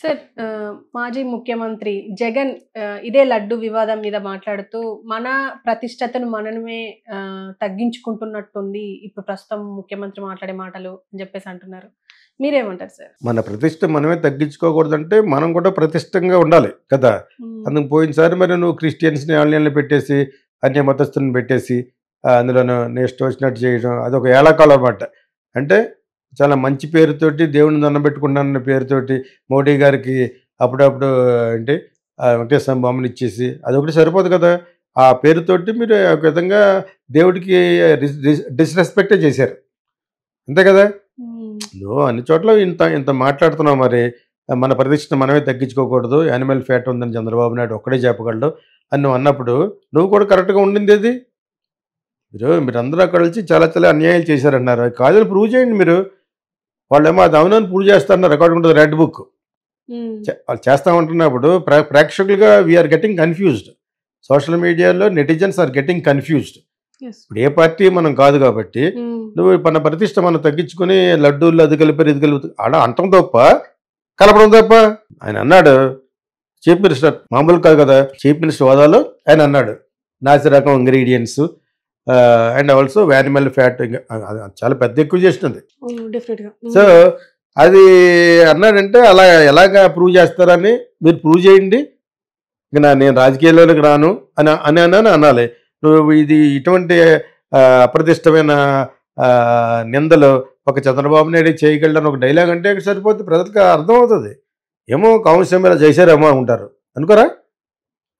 Sir మాజీ ముఖ్యమంత్రి జగన్ ఇదే లడ్డు వివాదం మీద మాట్లాడుతూ మన ప్రతిష్టతను మనమే తగ్గించుకుంటున్నట్టుంది ఇప్పుడు ప్రస్తుతం ముఖ్యమంత్రి మాట్లాడే మాటలు అని చెప్పేసి అంటున్నారు మీరేమంటారు సార్ మన ప్రతిష్ట మనమే తగ్గించుకోకూడదంటే మనం కూడా ప్రతిష్టంగా ఉండాలి కదా అందుకు పోయినసారి మరి నువ్వు క్రిస్టియన్స్ని ఆన్లైన్లో పెట్టేసి అన్య మతస్థులను పెట్టేసి అందులో నెక్స్ట్ వచ్చినట్టు చేయడం అదొక ఏళకాలం అన్నమాట అంటే చాలా మంచి పేరుతోటి దేవుని దండబెట్టుకున్నానన్న పేరుతోటి మోడీ గారికి అప్పుడప్పుడు అంటే వెంకటేశ్వర బొమ్మను ఇచ్చేసి అదొకటి సరిపోదు కదా ఆ పేరుతోటి మీరు ఒక విధంగా దేవుడికి డిస్రెస్పెక్టే చేశారు అంతే కదా అన్ని చోట్ల ఇంత ఇంత మాట్లాడుతున్నాం మరి మన ప్రతిష్టను మనమే తగ్గించుకోకూడదు యానిమల్ ఫ్యాట్ ఉందని చంద్రబాబు నాయుడు ఒక్కడే చెప్పగలడు అని నువ్వు అన్నప్పుడు నువ్వు కూడా కరెక్ట్గా ఉండింది అది మీరు అక్కడ వచ్చి చాలా చాలా అన్యాయాలు చేశారన్నారు కాదని ప్రూవ్ చేయండి మీరు వాళ్ళేమో అది అవునని పూజ చేస్తారన్న రికార్డు ఉంటుంది రెడ్ బుక్ వాళ్ళు చేస్తామంటున్నప్పుడు ప్ర ప్రేక్షకులుగా వీఆర్ గెటింగ్ కన్ఫ్యూజ్డ్ సోషల్ మీడియాలో నెటిజన్స్ ఆర్ గెటింగ్ కన్ఫ్యూజ్డ్ ఇప్పుడు ఏ పార్టీ మనం కాదు కాబట్టి నువ్వు మన ప్రతిష్ట మనం తగ్గించుకుని లడ్డూలు అది కలిపారు ఇది కలిపి అలా అంటం తప్ప కలపడం తప్ప ఆయన అన్నాడు చీఫ్ మినిస్టర్ మామూలు కాదు కదా చీఫ్ మినిస్టర్ హోదాలో ఆయన అన్నాడు నాసి రకం ingredients and also animal fat చాలా పెద్ద ఎక్కువ చేసినది సో అది అన్నాడంటే అలా ఎలాగ ప్రూవ్ చేస్తారని మీరు ప్రూవ్ చేయండి ఇక నేను రాజకీయాల్లోకి రాను అని అని అని అనాలి నువ్వు ఇది ఇటువంటి అప్రతిష్టమైన నిందలు ఒక చంద్రబాబు నాయుడు చేయగలడని ఒక డైలాగ్ అంటే సరిపోతుంది ప్రజలకు అర్థం అవుతుంది ఏమో కాంగ్రెస్ మీద చేశారేమో అనుకుంటారు అనుకోరా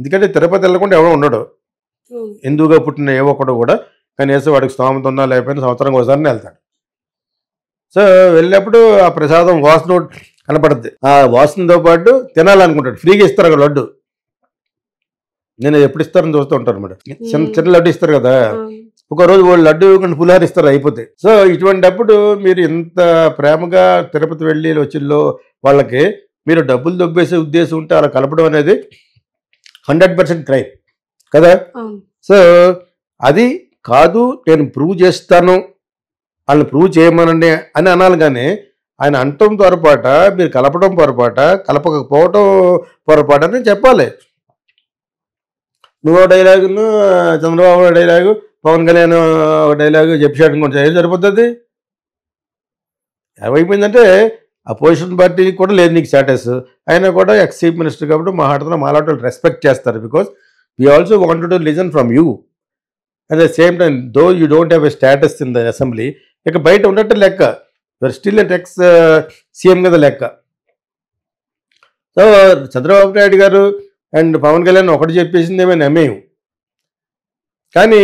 ఎందుకంటే తిరుపతి వెళ్ళకుండా ఎవరో ఉండడు హిందువుగా పుట్టిన ఏ ఒక్కడు కూడా కనీసం వాడికి స్తోమత ఉన్నా లేకపోయినా సంవత్సరం ఒకసారి వెళ్తాడు సో వెళ్ళినప్పుడు ఆ ప్రసాదం వాసన కనపడుద్ది ఆ వాసనతో పాటు తినాలనుకుంటాడు ఫ్రీగా ఇస్తారు అక్కడ లడ్డు నేను ఎప్పుడు ఇస్తారని చూస్తూ ఉంటాను మేడం చిన్న చిన్న లడ్డు ఇస్తారు కదా ఒక రోజు వాళ్ళు లడ్డు కానీ పులిహారి ఇస్తారు అయిపోతే సో ఇటువంటిప్పుడు మీరు ఇంత ప్రేమగా తిరుపతి వెళ్ళి వచ్చిల్లో వాళ్ళకి మీరు డబ్బులు దొబ్బేసే ఉద్దేశం ఉంటే అలా కలపడం అనేది హండ్రెడ్ పర్సెంట్ క్రైమ్ కదా సో అది కాదు నేను ప్రూవ్ చేస్తాను వాళ్ళని ప్రూవ్ చేయమనండి అని అనాలి కానీ ఆయన అంటం పొరపాట మీరు కలపడం పొరపాట కలపకపోవటం పొరపాట అని చెప్పాలి నువ్వు డైలాగును చంద్రబాబు డైలాగు పవన్ కళ్యాణ్ ఒక డైలాగు చెప్పాడు కొంచెం ఏం సరిపోతుంది ఏమైపోయిందంటే అపోజిషన్ పార్టీకి కూడా లేదు నీకు స్టేటస్ అయినా కూడా ఎక్స్ చీఫ్ మినిస్టర్ కాబట్టి మా మాలాటోళ్ళు రెస్పెక్ట్ చేస్తారు because We also wanted to listen from you. At the same time, though you don't have a status in the assembly, ఇక బయట ఉన్నట్టు లెక్క you are still at ex CM కదా లెక్క సో చంద్రబాబు నాయుడు గారు అండ్ పవన్ కళ్యాణ్ ఒకటి చెప్పేసింది ఏమైనా నమ్మేయం కానీ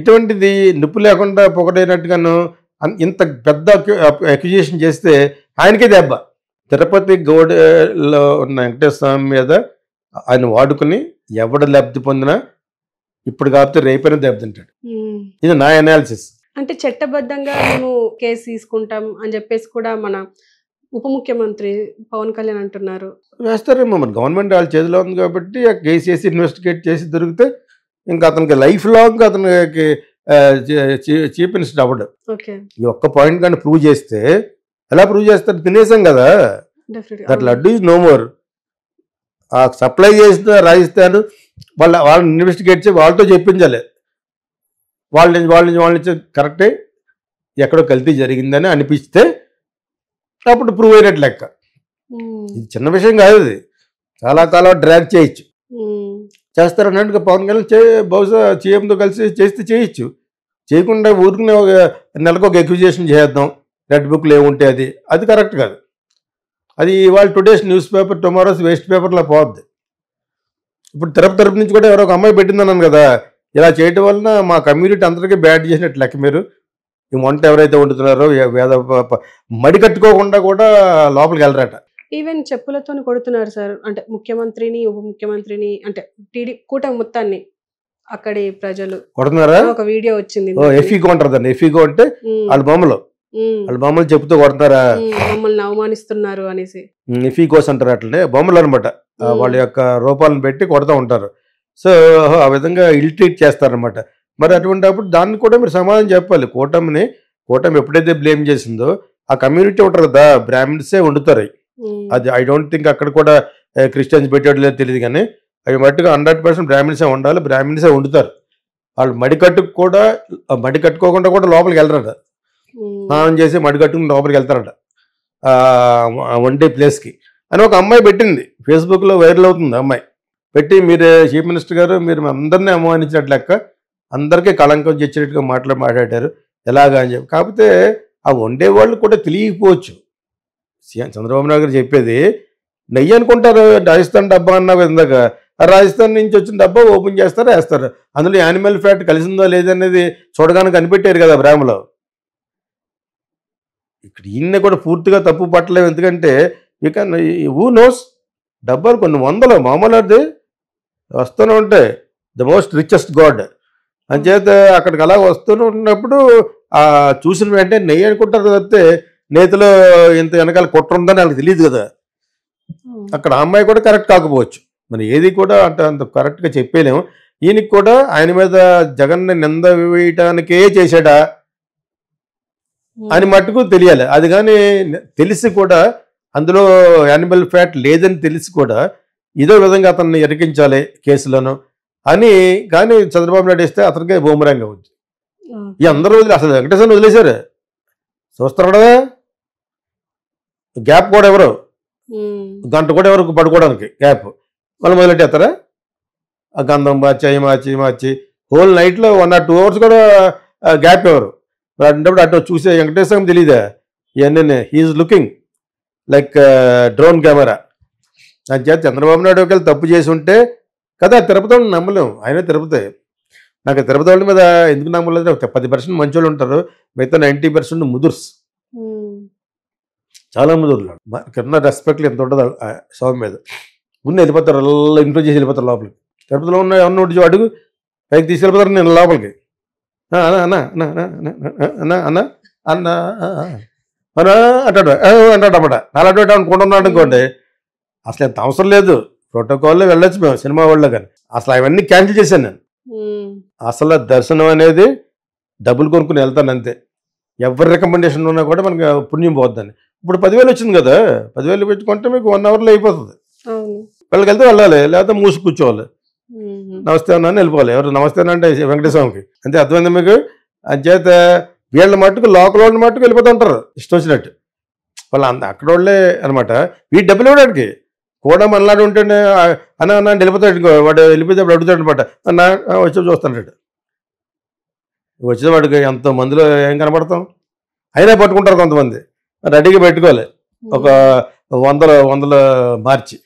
ఇటువంటిది నిప్పు లేకుండా పొగడైనట్టుగాను ఇంత పెద్ద అక్యుజేషన్ చేస్తే ఆయనకే దెబ్బ తిరుపతి గౌడలో ఉన్న వెంకటేశ్వర స్వామి మీద ఆయన వాడుకుని ఎవడు లబ్ధి పొందినా ఇప్పుడు కాబట్టి రేపైన దెబ్బ తింటాడు ఇది నా అనాలిసిస్ అంటే చట్టబద్ధంగా మేము కేసు తీసుకుంటాం అని చెప్పేసి కూడా మన ఉప ముఖ్యమంత్రి పవన్ కళ్యాణ్ అంటున్నారు వేస్తారేమో మరి గవర్నమెంట్ వాళ్ళ చేతిలో ఉంది కాబట్టి ఆ కేసు చేసి ఇన్వెస్టిగేట్ చేసి దొరికితే ఇంకా అతనికి లైఫ్ లాంగ్ అతనికి చీఫ్ మినిస్టర్ అవ్వడు ఈ ఒక్క పాయింట్ కానీ ప్రూవ్ చేస్తే ఎలా ప్రూవ్ చేస్తారు తినేసాం కదా that laddu is no more ఆ సప్లై చేసిన రాజస్థాన్ వాళ్ళ వాళ్ళని ఇన్వెస్టిగేట్ చేసి వాళ్ళతో చెప్పించలేదు వాళ్ళ నుంచి వాళ్ళ నుంచి వాళ్ళ నుంచి కరెక్టే ఎక్కడో కల్తీ జరిగిందని అనిపిస్తే అప్పుడు ప్రూవ్ అయినట్లు లెక్క ఇది చిన్న విషయం కాదు ఇది చాలా కాలం డ్రాగ్ చేయొచ్చు చేస్తారన్నట్టుగా పవన్ కళ్యాణ్ చే బహుశా సీఎంతో కలిసి చేస్తే చేయొచ్చు చేయకుండా ఊరికి నెలకు ఒక ఎక్విజేషన్ చేద్దాం రెడ్ బుక్లు ఏముంటే అది అది కరెక్ట్ కాదు అది ఇవాళ today's news paper tomorrow's waste పేపర్లో పోద్ది ఇప్పుడు తిరుపతి తరపు నుంచి కూడా ఎవరో ఒక అమ్మాయి పెట్టిందన్నాను కదా ఇలా చేయటం వలన మా కమ్యూనిటీ అందరికీ బ్యాడ్ చేసినట్టు లెక్క మీరు ఈ వంట ఎవరైతే వండుతున్నారో వేద మడి కట్టుకోకుండా కూడా లోపలికి వెళ్ళరట ఈవెన్ చెప్పులతో కొడుతున్నారు సార్ అంటే ముఖ్యమంత్రిని ఉప ముఖ్యమంత్రిని అంటే టీడీ కూటమి మొత్తాన్ని అక్కడి ప్రజలు కొడుతున్నారా ఒక వీడియో వచ్చింది ఎఫీగో అంటారు దాన్ని ఎఫీగో అంటే వాళ్ళ బొమ్మలు వాళ్ళు బొమ్మలు చెబుతూ కొడతారా మమ్మల్ని అవమానిస్తున్నారు అనేసి కోసం అంటారు అట్లనే బొమ్మలు అనమాట వాళ్ళ యొక్క రూపాలను పెట్టి కొడతా ఉంటారు సో ఆ విధంగా ఇల్ట్రీట్ చేస్తారనమాట మరి అటువంటి అప్పుడు దాన్ని కూడా మీరు సమాధానం చెప్పాలి కూటమిని కూటమి ఎప్పుడైతే బ్లేమ్ చేసిందో ఆ కమ్యూనిటీ ఉంటారు కదా బ్రాహ్మిన్సే వండుతారు అది ఐ డోంట్ థింక్ అక్కడ కూడా క్రిస్టియన్స్ పెట్టాడు లేదు తెలియదు కానీ అవి మట్టుగా హండ్రెడ్ పర్సెంట్ బ్రాహ్మిన్సే ఉండాలి బ్రాహ్మిన్సే వండుతారు వాళ్ళు మడి కట్టుకు కూడా మడి కట్టుకోకుండా కూడా లోపలికి వెళ్ళరు స్నానం చేసి మడిగట్టుకుని లోపలికి వెళ్తారట వండే ప్లేస్కి అని ఒక అమ్మాయి పెట్టింది ఫేస్బుక్లో వైరల్ అవుతుంది అమ్మాయి పెట్టి మీరు చీఫ్ మినిస్టర్ గారు మీరు అందరినీ అవమానించినట్టు లెక్క అందరికీ కళంకం చేసినట్టుగా మాట్లాడి మాట్లాడారు ఎలాగా అని చెప్పి కాకపోతే ఆ వండే వాళ్ళు కూడా తెలియకపోవచ్చు సీఎం చంద్రబాబు నాయుడు గారు చెప్పేది నెయ్యి అనుకుంటారు రాజస్థాన్ డబ్బా అన్నావు ఆ రాజస్థాన్ నుంచి వచ్చిన డబ్బా ఓపెన్ చేస్తారు వేస్తారు అందులో యానిమల్ ఫ్యాట్ కలిసిందో లేదనేది చూడగానే కనిపెట్టారు కదా బ్రాహ్మలో ఇక్కడ ఈయన కూడా పూర్తిగా తప్పు పట్టలేము ఎందుకంటే ఇక ఊ నోస్ డబ్బాలు కొన్ని వందలు మామూలు అది వస్తూనే ఉంటాయి ద మోస్ట్ రిచెస్ట్ గాడ్ అంచేత అక్కడికి అలా వస్తూనే ఉన్నప్పుడు చూసిన వెంటనే నెయ్యి అనుకుంటారు తప్పితే నేతలో ఇంత వెనకాల కుట్ర ఉందని వాళ్ళకి తెలియదు కదా అక్కడ అమ్మాయి కూడా కరెక్ట్ కాకపోవచ్చు మనం ఏది కూడా అంత అంత కరెక్ట్గా చెప్పేలేము ఈయనకి కూడా ఆయన మీద జగన్ని నింద వేయటానికే చేశాడా అని మటుకు తెలియాలి అది కానీ తెలిసి కూడా అందులో యానిమల్ ఫ్యాట్ లేదని తెలిసి కూడా ఇదో విధంగా అతన్ని ఎరికించాలి కేసులను అని కానీ చంద్రబాబు నాయుడు ఇస్తే అతనికే బూమరాంగ్ అవ్వచ్చు ఈ అందరూ వదిలే అసలు వెంకటేశ్వరని వదిలేశారు చూస్తారు గ్యాప్ కూడా ఎవరు గంట కూడా ఎవరు పడుకోవడానికి గ్యాప్ వాళ్ళు మొదలెట్టేస్తారా ఆ గంధం మార్చి అయ్యి మార్చి మార్చి హోల్ నైట్లో వన్ ఆర్ టూ అవర్స్ కూడా గ్యాప్ ఎవరు అన్నప్పుడు అటు చూసే వెంకటేశ్వరం తెలియదా ఇవన్నీ he is looking like drone camera అని చేత చంద్రబాబు నాయుడు ఒకవేళ తప్పు చేసి ఉంటే కదా తిరుపతి వాళ్ళని నమ్మలేం ఆయనే తిరుపతి నాకు తిరుపతి వాళ్ళ మీద ఎందుకు నమ్మలేదు పది పర్సెంట్ మంచి వాళ్ళు ఉంటారు మిగతా నైంటీ పర్సెంట్ ముదుర్స్ చాలా ముదురులు కింద రెస్పెక్ట్లు ఎంత ఉంటుంది స్వామి మీద ఉన్న వెళ్ళిపోతారు ఇంట్లో చేసి వెళ్ళిపోతారు లోపలికి తిరుపతిలో ఉన్న ఎవరినోటి అడుగు పైకి తీసుకెళ్ళిపోతారు నేను లోపలికి అన్న అన్న అన్న అన్న అన్న అంటాడు అంటాడు అన్నమాట అనుకుంటున్నాడు అనుకోండి అసలు ఎంత అవసరం లేదు ప్రోటోకాల్లో వెళ్ళొచ్చు మేము సినిమా వాళ్ళలో కానీ అసలు అవన్నీ క్యాన్సిల్ చేశాను నేను అసలు దర్శనం అనేది డబ్బులు కొనుక్కుని వెళ్తాను అంతే ఎవరి రికమెండేషన్ ఉన్నా కూడా మనకి పుణ్యం పోద్దని ఇప్పుడు పదివేలు వచ్చింది కదా పదివేలు పెట్టుకుంటే మీకు వన్ అవర్లో అయిపోతుంది వెళ్ళకెళ్తే వెళ్ళాలి లేకపోతే మూసి కూర్చోవాలి నమస్తే అన్నాను వెళ్ళిపోవాలి ఎవరు నమస్తే అంటే వెంకటేశ్వరంకి అంతే అర్థమైంది మీకు అంచేత వీళ్ళ మట్టుకు లోకల్ వాళ్ళ మట్టుకు వెళ్ళిపోతూ ఉంటారు ఇష్టం వచ్చినట్టు వాళ్ళు అంత అక్కడ వాళ్ళే అనమాట వీడు డబ్బులు ఇవ్వడానికి కూడా మనలాడు ఉంటేనే అన్న అన్న వెళ్ళిపోతాడు వాడు అప్పుడు అడుగుతాడు అనమాట అన్న వచ్చి చూస్తాడు వచ్చిన వాడికి ఎంతో మందిలో ఏం కనపడతాం అయినా పట్టుకుంటారు కొంతమంది రెడీగా పెట్టుకోవాలి ఒక వందల వందల మార్చి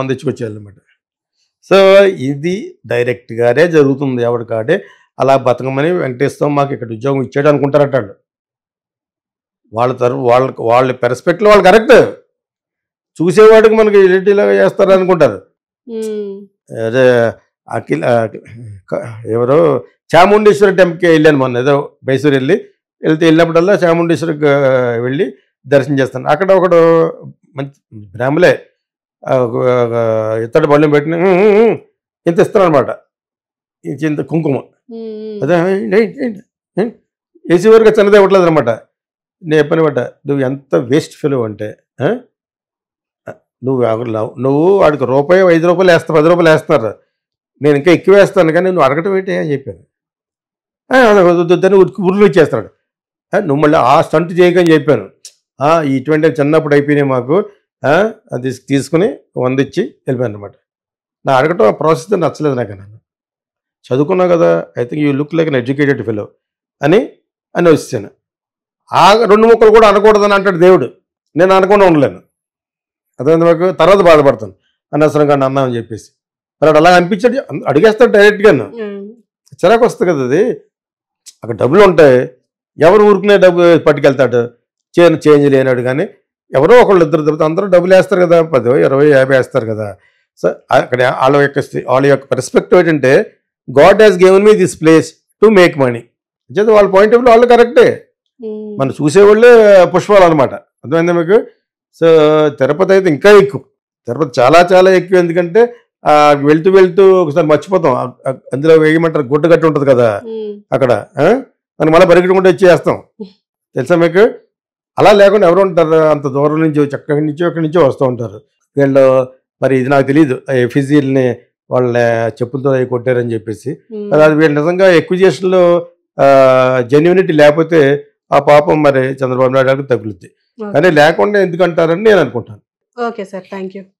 వంద ఇచ్చుకొచ్చేయాలన్నమాట సో ఇది డైరెక్ట్గానే జరుగుతుంది ఎవరికాడే అలా బతకమని వెంకటేశ్వరం మాకు ఇక్కడ ఉద్యోగం ఇచ్చాడు అనుకుంటారట వాళ్ళ తరఫు వాళ్ళ వాళ్ళ పెర్స్పెక్టివ్ వాళ్ళు కరెక్ట్ చూసేవాడికి మనకి ఇలాగా చేస్తారు అనుకుంటారు అదే అఖిల్ ఎవరో చాముండేశ్వర టెంపుల్కి వెళ్ళాను మొన్న ఏదో మైసూరు వెళ్ళి వెళ్తే వెళ్ళినప్పుడల్లా చాముండేశ్వరికి వెళ్ళి దర్శనం చేస్తాను అక్కడ ఒకడు మంచి బ్రాహ్మలే ఇత్తడి బండి పెట్టిన ఇంత ఇస్తారు అనమాట ఇంత కుంకుమ అదే ఏసీ వరకు చిన్నదే ఇవ్వట్లేదు అనమాట నేను బట్ట నువ్వు ఎంత వేస్ట్ ఫీల్ అంటే నువ్వు నువ్వు వాడికి రూపాయి ఐదు రూపాయలు వేస్తా పది రూపాయలు వేస్తున్నారు నేను ఇంకా ఎక్కువ వేస్తాను కానీ నువ్వు అడగటం ఏంటి అని చెప్పాను దాన్ని ఉరులు ఇచ్చేస్తాడు నువ్వు మళ్ళీ ఆ స్టంట్ చేయకని చెప్పాను ఇటువంటి చిన్నప్పుడు అయిపోయినాయి మాకు అది తీసుకుని వంద ఇచ్చి వెళ్ళిపోయాను అనమాట నా అడగటం ఆ ప్రాసెస్ నచ్చలేదు నాకు నన్ను చదువుకున్నావు కదా I think you look like uneducated fellow అని అని వచ్చాను ఆ రెండు ముక్కలు కూడా అనకూడదని అంటాడు దేవుడు నేను అనకుండా ఉండలేను అదే నాకు తర్వాత బాధపడతాను అనవసరంగా అన్నా అని చెప్పేసి మరి అలా అనిపించాడు అడిగేస్తాడు డైరెక్ట్గాను చిరాకు వస్తుంది కదా అది అక్కడ డబ్బులు ఉంటాయి ఎవరు ఊరుకునే డబ్బు పట్టుకెళ్తాడు చేంజ్ లేనాడు కానీ ఎవరో ఒకళ్ళు ఇద్దరు తిరుగుతారు అందరూ డబ్బులు వేస్తారు కదా పది ఇరవై యాభై వేస్తారు కదా సో అక్కడ వాళ్ళ యొక్క వాళ్ళ యొక్క పర్స్పెక్టివ్ ఏంటంటే God has given me this place to make money అంటే వాళ్ళ పాయింట్ ఆఫ్ వాళ్ళు కరెక్టే మనం చూసేవాళ్ళే పుష్పాలు అనమాట అర్థమైంది మీకు సో తిరుపతి అయితే ఇంకా ఎక్కువ తిరుపతి చాలా చాలా ఎక్కువ ఎందుకంటే వెళ్తూ వెళ్తూ ఒకసారి మర్చిపోతాం అందులో వేయమంటారు గుడ్డ కట్టి ఉంటుంది కదా అక్కడ దాన్ని మళ్ళీ పరిగెట్టుకుంటూ వచ్చేస్తాం తెలుసా మీకు అలా లేకుండా ఎవరు ఉంటారు అంత దూరం నుంచి చక్కడి నుంచో ఇక్కడి నుంచో వస్తూ ఉంటారు వీళ్ళు మరి ఇది నాకు తెలియదు ఫిజీల్ని వాళ్ళ చెప్పులతో అవి కొట్టారని చెప్పేసి అది వీళ్ళు నిజంగా ఎక్విజేషన్లో జెన్యునిటీ లేకపోతే ఆ పాపం మరి చంద్రబాబు నాయుడు గారికి తగులుద్ది కానీ లేకుండా ఎందుకంటారని నేను అనుకుంటాను ఓకే సార్ థ్యాంక్